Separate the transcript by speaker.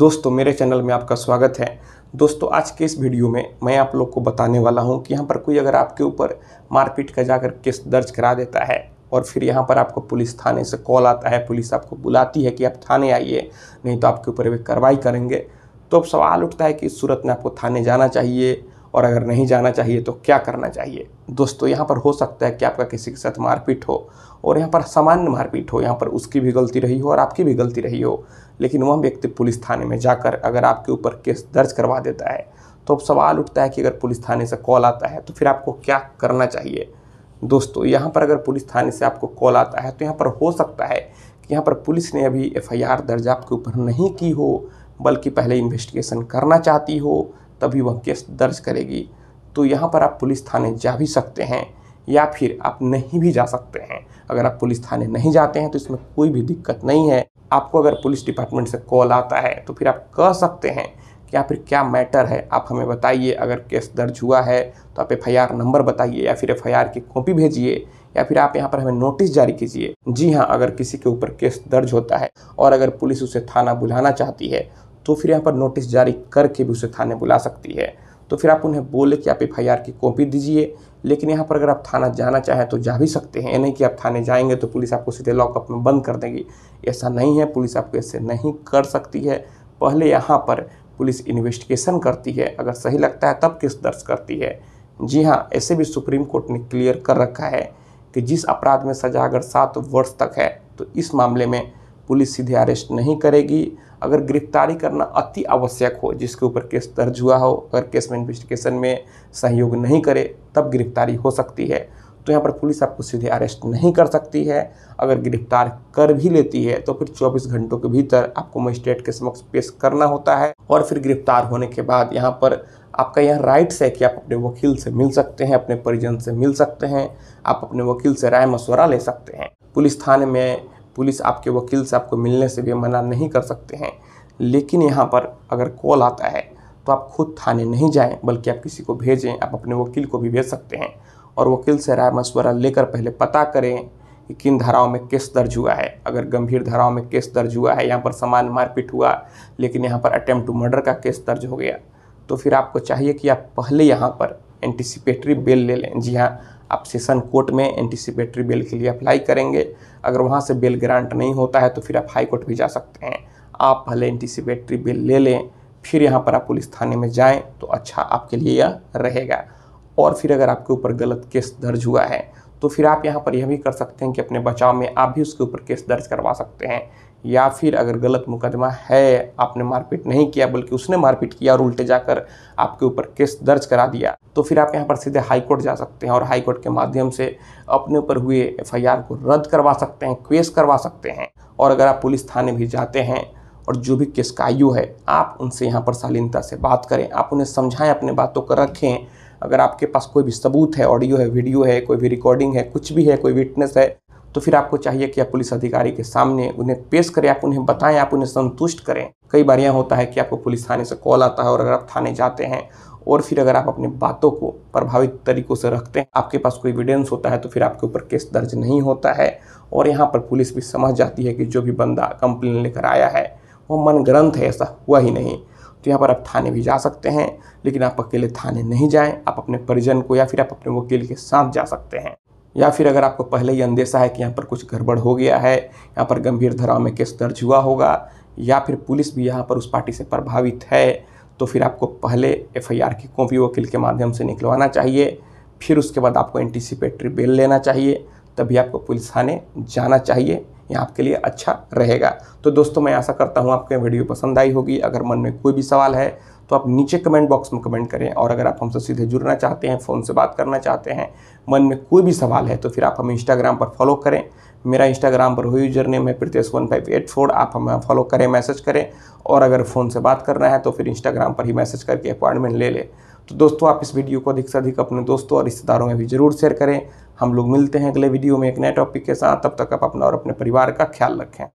Speaker 1: दोस्तों मेरे चैनल में आपका स्वागत है दोस्तों आज के इस वीडियो में मैं आप लोग को बताने वाला हूं कि यहां पर कोई अगर आपके ऊपर मारपीट का जाकर केस दर्ज करा देता है और फिर यहाँ पर आपको पुलिस थाने से कॉल आता है पुलिस आपको बुलाती है कि आप थाने आइए नहीं तो आपके ऊपर वे कार्रवाई करेंगे तो अब सवाल उठता है कि इस सूरत में आपको थाने जाना चाहिए और अगर नहीं जाना चाहिए तो क्या करना चाहिए दोस्तों यहाँ पर हो सकता है कि आपका किसी के साथ मारपीट हो और यहाँ पर सामान्य मारपीट हो यहाँ पर उसकी भी गलती रही हो और आपकी भी गलती रही हो लेकिन वह व्यक्ति पुलिस थाने में जाकर अगर आपके ऊपर केस दर्ज करवा देता है तो अब सवाल उठता है कि अगर पुलिस थाने से कॉल आता है तो फिर आपको क्या करना चाहिए दोस्तों यहाँ पर अगर पुलिस थाने से आपको कॉल आता है तो यहाँ पर हो सकता है कि यहाँ पर पुलिस ने अभी एफ़ दर्ज आपके ऊपर नहीं की हो बल्कि पहले इन्वेस्टिगेशन करना चाहती हो तभी वह केस दर्ज करेगी तो यहाँ पर आप पुलिस थाने जा भी सकते हैं या फिर आप नहीं भी जा सकते हैं अगर आप पुलिस थाने नहीं जाते हैं तो इसमें कोई भी दिक्कत नहीं है आपको अगर पुलिस डिपार्टमेंट से कॉल आता है तो फिर आप कह सकते हैं कि या फिर क्या मैटर है आप हमें बताइए अगर केस दर्ज हुआ है तो आप एफ नंबर बताइए या फिर एफ की कॉपी भेजिए या फिर आप यहाँ पर हमें नोटिस जारी कीजिए जी हाँ अगर किसी के ऊपर केस दर्ज होता है और अगर पुलिस उसे थाना बुलाना चाहती है तो फिर यहाँ पर नोटिस जारी करके भी उसे थाने बुला सकती है तो फिर आप उन्हें बोले कि आप एफ की कॉपी दीजिए लेकिन यहाँ पर अगर आप थाना जाना चाहें तो जा भी सकते हैं ये नहीं कि आप थाने जाएंगे तो पुलिस आपको सीधे लॉकअप में बंद कर देगी ऐसा नहीं है पुलिस आपको ऐसे नहीं कर सकती है पहले यहाँ पर पुलिस इन्वेस्टिगेशन करती है अगर सही लगता है तब केस दर्ज करती है जी हाँ ऐसे भी सुप्रीम कोर्ट ने क्लियर कर रखा है कि जिस अपराध में सजा अगर सात वर्ष तक है तो इस मामले में पुलिस सीधे अरेस्ट नहीं करेगी अगर गिरफ्तारी करना अति आवश्यक हो जिसके ऊपर केस दर्ज हुआ हो अगर केस में इन्वेस्टिगेशन में सहयोग नहीं करे तब गिरफ्तारी हो सकती है तो यहाँ पर पुलिस आपको सीधे अरेस्ट नहीं कर सकती है अगर गिरफ्तार कर भी लेती है तो फिर 24 घंटों के भीतर आपको मजिस्ट्रेट के समक्ष पेश करना होता है और फिर गिरफ्तार होने के बाद यहाँ पर आपका यह राइट्स है कि आप अपने वकील से मिल सकते हैं अपने परिजन से मिल सकते हैं आप अपने वकील से राय मशवरा ले सकते हैं पुलिस थाने में पुलिस आपके वकील से आपको मिलने से भी मना नहीं कर सकते हैं लेकिन यहाँ पर अगर कॉल आता है तो आप खुद थाने नहीं जाएं बल्कि आप किसी को भेजें आप अपने वकील को भी भेज सकते हैं और वकील से राय मशवरा लेकर पहले पता करें कि किन धाराओं में केस दर्ज हुआ है अगर गंभीर धाराओं में केस दर्ज हुआ है यहाँ पर सामान मारपीट हुआ लेकिन यहाँ पर अटैम्प्ट मर्डर का केस दर्ज हो गया तो फिर आपको चाहिए कि आप पहले यहाँ पर एंटिसिपेटरी बेल ले लें जी हाँ आप सेशन कोर्ट में एंटिसिपेटरी बेल के लिए अप्लाई करेंगे अगर वहाँ से बेल ग्रांट नहीं होता है तो फिर आप हाई कोर्ट भी जा सकते हैं आप पहले एंटिसिपेटरी बेल ले लें फिर यहाँ पर आप पुलिस थाने में जाएं तो अच्छा आपके लिए यह रहेगा और फिर अगर आपके ऊपर गलत केस दर्ज हुआ है तो फिर आप यहाँ पर यह भी कर सकते हैं कि अपने बचाव में आप भी उसके ऊपर केस दर्ज करवा सकते हैं या फिर अगर गलत मुकदमा है आपने मारपीट नहीं किया बल्कि उसने मारपीट किया और उल्टे जाकर आपके ऊपर केस दर्ज करा दिया तो फिर आप यहाँ पर सीधे हाई कोर्ट जा सकते हैं और हाई कोर्ट के माध्यम से अपने ऊपर हुए एफ को रद्द करवा सकते हैं क्वेस करवा सकते हैं और अगर आप पुलिस थाने भी जाते हैं और जो भी केस का आयु है आप उनसे यहाँ पर शालीनता से बात करें आप उन्हें समझाएं अपने बातों को रखें अगर आपके पास कोई भी सबूत है ऑडियो है वीडियो है कोई भी रिकॉर्डिंग है कुछ भी है कोई विटनेस है तो फिर आपको चाहिए कि आप पुलिस अधिकारी के सामने उन्हें पेश करें आप उन्हें बताएं आप उन्हें संतुष्ट करें कई बार यह होता है कि आपको पुलिस थाने से कॉल आता है और अगर आप थाने जाते हैं और फिर अगर आप अपने बातों को प्रभावित तरीकों से रखते हैं आपके पास कोई एविडेंस होता है तो फिर आपके ऊपर केस दर्ज नहीं होता है और यहाँ पर पुलिस भी समझ जाती है कि जो भी बंदा कंप्लेन लेकर आया है वो मन ग्रंथ है ऐसा हुआ ही नहीं तो यहाँ पर आप थाने भी जा सकते हैं लेकिन आप अकेले थाने नहीं जाएं आप अपने परिजन को या फिर आप अपने वकील के साथ जा सकते हैं या फिर अगर आपको पहले ही अंदेशा है कि यहाँ पर कुछ गड़बड़ हो गया है यहाँ पर गंभीर धाराओं में केस दर्ज हुआ होगा या फिर पुलिस भी यहाँ पर उस पार्टी से प्रभावित है तो फिर आपको पहले एफआईआर की कॉपी वकील के माध्यम से निकलवाना चाहिए फिर उसके बाद आपको एंटीसिपेटरी बेल लेना चाहिए तभी आपको पुलिस थाने जाना चाहिए ये आपके लिए अच्छा रहेगा तो दोस्तों मैं आशा करता हूँ आपको वीडियो पसंद आई होगी अगर मन में कोई भी सवाल है तो आप नीचे कमेंट बॉक्स में कमेंट करें और अगर आप हमसे सीधे जुड़ना चाहते हैं फ़ोन से बात करना चाहते हैं मन में कोई भी सवाल है तो फिर आप हमें इंस्टाग्राम पर फॉलो करें मेरा इंस्टाग्राम पर हुई यूजर नेम है Pritesh one five eight four आप हमें फॉलो करें मैसेज करें और अगर फ़ोन से बात करना है तो फिर इंस्टाग्राम पर ही मैसेज करके अपॉइंटमेंट ले लें तो दोस्तों आप इस वीडियो को अधिक से अधिक अपने दोस्तों और रिश्तेदारों में भी ज़रूर शेयर करें हम लोग मिलते हैं अगले वीडियो में एक नए टॉपिक के साथ तब तक आप अपना और अपने परिवार का ख्याल रखें